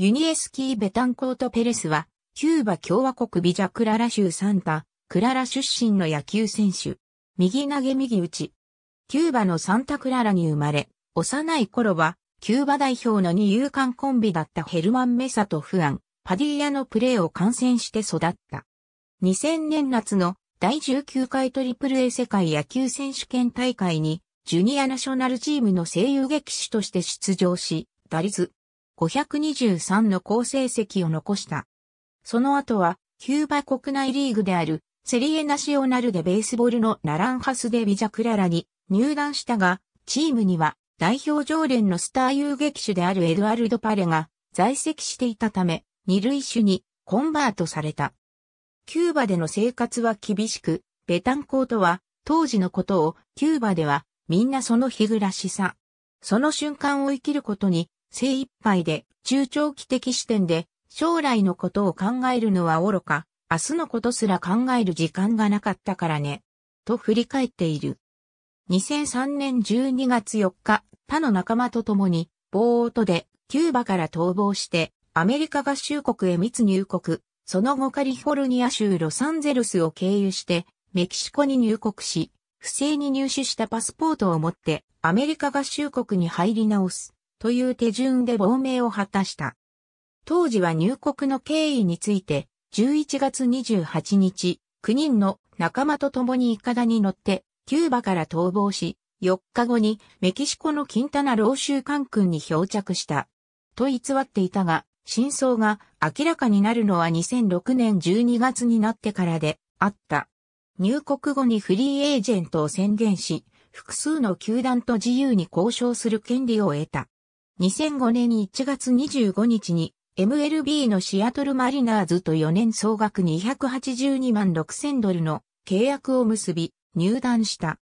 ユニエスキー・ベタンコート・ペレスは、キューバ共和国ビジャクララ州サンタ、クララ出身の野球選手。右投げ右打ち。キューバのサンタクララに生まれ、幼い頃は、キューバ代表の二遊間コンビだったヘルマン・メサとフアン、パディーヤのプレーを観戦して育った。2000年夏の第19回 AAA 世界野球選手権大会に、ジュニアナショナルチームの声優劇手として出場し、打率523の好成績を残した。その後は、キューバ国内リーグである、セリエナシオナルでベースボールのナランハスデビジャクララに入団したが、チームには代表常連のスター遊撃手であるエドアルド・パレが在籍していたため、二類種にコンバートされた。キューバでの生活は厳しく、ベタンコートは当時のことをキューバではみんなその日暮らしさ。その瞬間を生きることに精一杯で、中長期的視点で、将来のことを考えるのは愚か、明日のことすら考える時間がなかったからね、と振り返っている。2003年12月4日、他の仲間と共に、ボートでキューバから逃亡して、アメリカ合衆国へ密入国、その後カリフォルニア州ロサンゼルスを経由して、メキシコに入国し、不正に入手したパスポートを持って、アメリカ合衆国に入り直す。という手順で亡命を果たした。当時は入国の経緯について、11月28日、9人の仲間と共にイカダに乗って、キューバから逃亡し、4日後にメキシコのキンタナロー州関空に漂着した。と偽っていたが、真相が明らかになるのは2006年12月になってからであった。入国後にフリーエージェントを宣言し、複数の球団と自由に交渉する権利を得た。2005年1月25日に MLB のシアトルマリナーズと4年総額282万6000ドルの契約を結び入団した。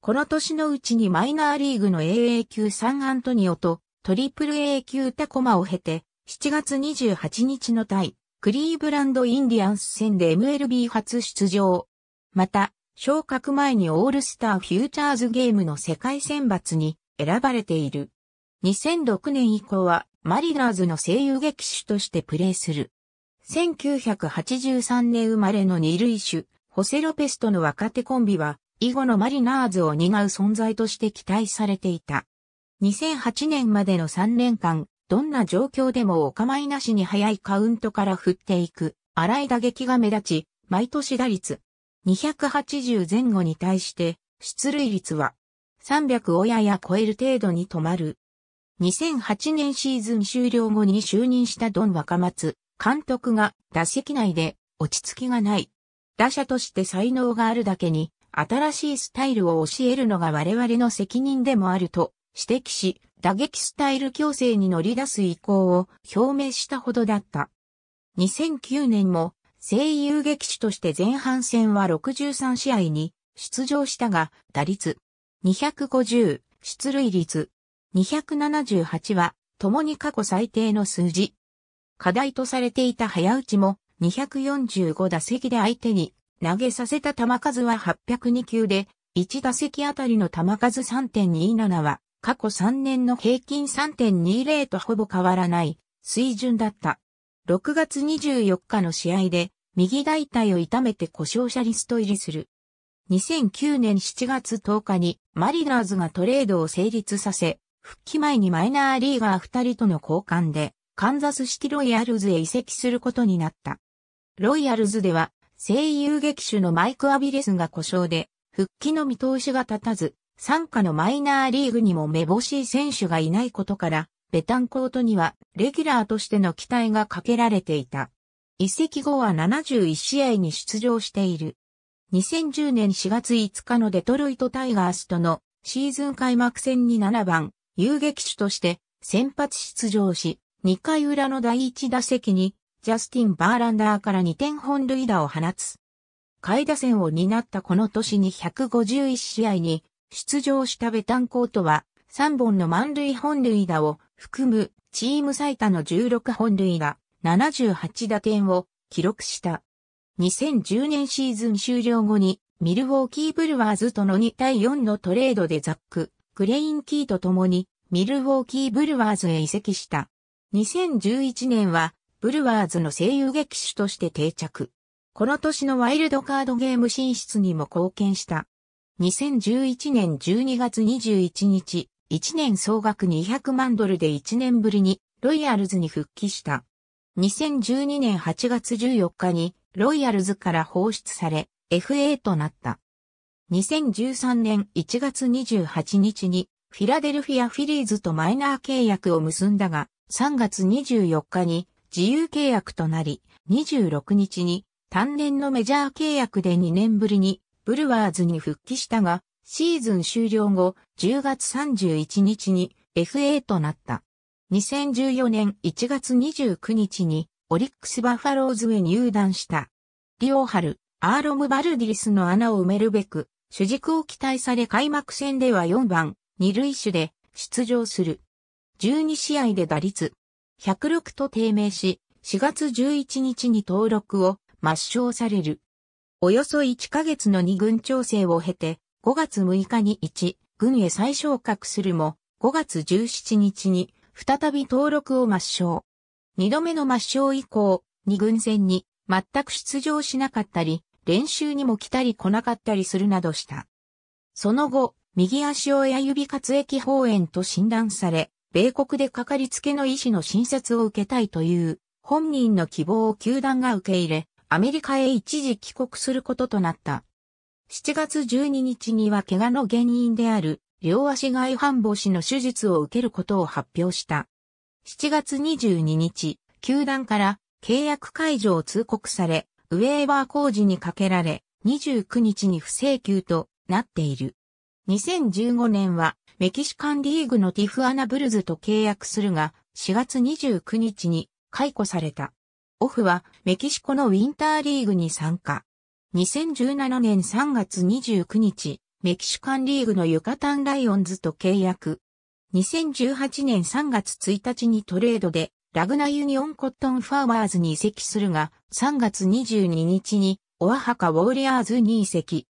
この年のうちにマイナーリーグの AA 級サンアントニオとトリプル A 級タコマを経て7月28日の対クリーブランドインディアンス戦で MLB 初出場。また、昇格前にオールスターフューチャーズゲームの世界選抜に選ばれている。2006年以降はマリナーズの声優劇手としてプレーする。1983年生まれの二類種、ホセ・ロペスとの若手コンビは、以後のマリナーズを担う存在として期待されていた。2008年までの3年間、どんな状況でもお構いなしに早いカウントから振っていく、荒い打撃が目立ち、毎年打率280前後に対して、出塁率は300親や超える程度に止まる。2008年シーズン終了後に就任したドン若松監督が打席内で落ち着きがない。打者として才能があるだけに新しいスタイルを教えるのが我々の責任でもあると指摘し、打撃スタイル強制に乗り出す意向を表明したほどだった。2009年も声優劇手として前半戦は63試合に出場したが、打率250、出塁率278は、共に過去最低の数字。課題とされていた早打ちも、245打席で相手に投げさせた球数は802球で、1打席あたりの球数3.27は、過去3年の平均3.20とほぼ変わらない水準だった。6月24日の試合で、右大腿を痛めて故障者リスト入りする。2009年7月10日にマリナーズがトレードを成立させ、復帰前にマイナーリーガー二人との交換で、カンザスシティロイヤルズへ移籍することになった。ロイヤルズでは、声優劇種のマイク・アビレスが故障で、復帰の見通しが立たず、参加のマイナーリーグにも目星選手がいないことから、ベタンコートにはレギュラーとしての期待がかけられていた。移籍後は71試合に出場している。2010年4月5日のデトロイトタイガースとのシーズン開幕戦に7番、遊撃手として先発出場し、2回裏の第1打席に、ジャスティン・バーランダーから2点本塁打を放つ。下位打線を担ったこの年に151試合に出場したベタンコートは3本の満塁本塁打を含むチーム最多の16本塁打、78打点を記録した。2010年シーズン終了後にミルウォーキーブルワーズとの2対4のトレードでザック、クレインキーと共にミルウォーキーブルワーズへ移籍した。2011年はブルワーズの声優劇手として定着。この年のワイルドカードゲーム進出にも貢献した。2011年12月21日、1年総額200万ドルで1年ぶりにロイヤルズに復帰した。2012年8月14日にロイヤルズから放出され FA となった。2013年1月28日にフィラデルフィア・フィリーズとマイナー契約を結んだが、3月24日に自由契約となり、26日に単年のメジャー契約で2年ぶりにブルワーズに復帰したが、シーズン終了後、10月31日に FA となった。2014年1月29日にオリックスバファローズへ入団した。リオハル、アーロム・バルディスの穴を埋めるべく、主軸を期待され開幕戦では4番、二塁手で出場する。12試合で打率106と低迷し、4月11日に登録を抹消される。およそ1ヶ月の2軍調整を経て、5月6日に1軍へ再昇格するも、5月17日に再び登録を抹消。2度目の抹消以降、2軍戦に全く出場しなかったり、練習にも来たり来なかったりするなどした。その後、右足親指滑液包炎と診断され、米国でかかりつけの医師の診察を受けたいという本人の希望を球団が受け入れ、アメリカへ一時帰国することとなった。7月12日には怪我の原因である両足外反母趾の手術を受けることを発表した。7月22日、球団から契約解除を通告され、ウェーバー工事にかけられ、29日に不請求となっている。2015年はメキシカンリーグのティフアナブルズと契約するが、4月29日に解雇された。オフはメキシコのウィンターリーグに参加。2017年3月29日、メキシカンリーグのユカタンライオンズと契約。2018年3月1日にトレードでラグナユニオンコットンファーワーズに移籍するが、3月22日に、オアハカウォーリアーズに移籍。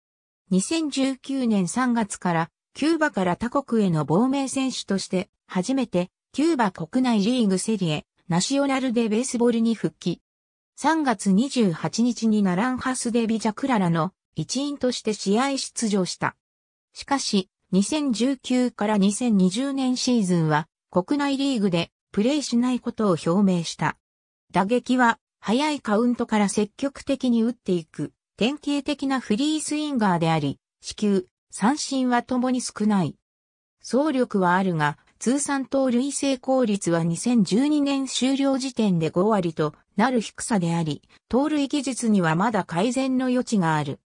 2019年3月から、キューバから他国への亡命選手として、初めて、キューバ国内リーグセリエ、ナショナルデベースボールに復帰。3月28日にナランハスデビジャクララの一員として試合出場した。しかし、2019から2020年シーズンは国内リーグでプレイしないことを表明した。打撃は、早いカウントから積極的に打っていく、典型的なフリースインガーであり、死球、三振はともに少ない。総力はあるが、通算盗塁成功率は2012年終了時点で5割となる低さであり、盗塁技術にはまだ改善の余地がある。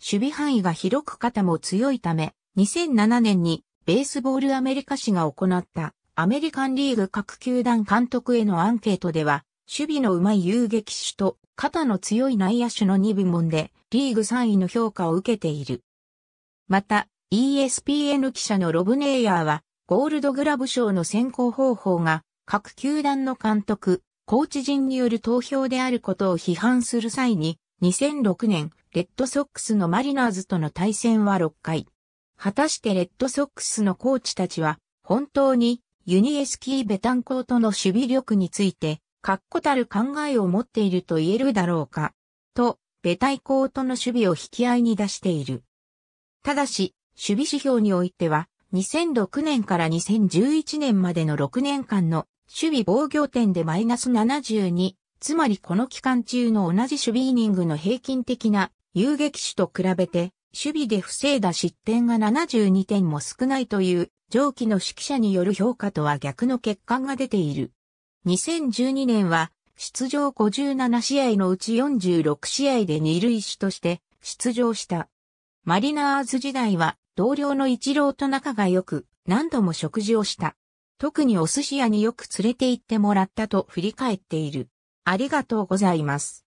守備範囲が広く肩も強いため、2007年にベースボールアメリカ市が行ったアメリカンリーグ各球団監督へのアンケートでは、守備の上手い遊撃手と肩の強い内野手の2部門でリーグ3位の評価を受けている。また、ESPN 記者のロブネイヤーは、ゴールドグラブ賞の選考方法が各球団の監督、コーチ陣による投票であることを批判する際に、2006年、レッドソックスのマリナーズとの対戦は6回。果たしてレッドソックスのコーチたちは、本当にユニエスキー・ベタンコートの守備力について、確固たる考えを持っていると言えるだろうか。と、ベタイコートの守備を引き合いに出している。ただし、守備指標においては、2006年から2011年までの6年間の守備防御点でマイナス72、つまりこの期間中の同じ守備イニングの平均的な遊撃手と比べて、守備で防いだ失点が72点も少ないという上記の指揮者による評価とは逆の欠陥が出ている。2012年は、出場57試合のうち46試合で二塁手として出場した。マリナーズ時代は同僚の一郎と仲が良く何度も食事をした。特にお寿司屋によく連れて行ってもらったと振り返っている。ありがとうございます。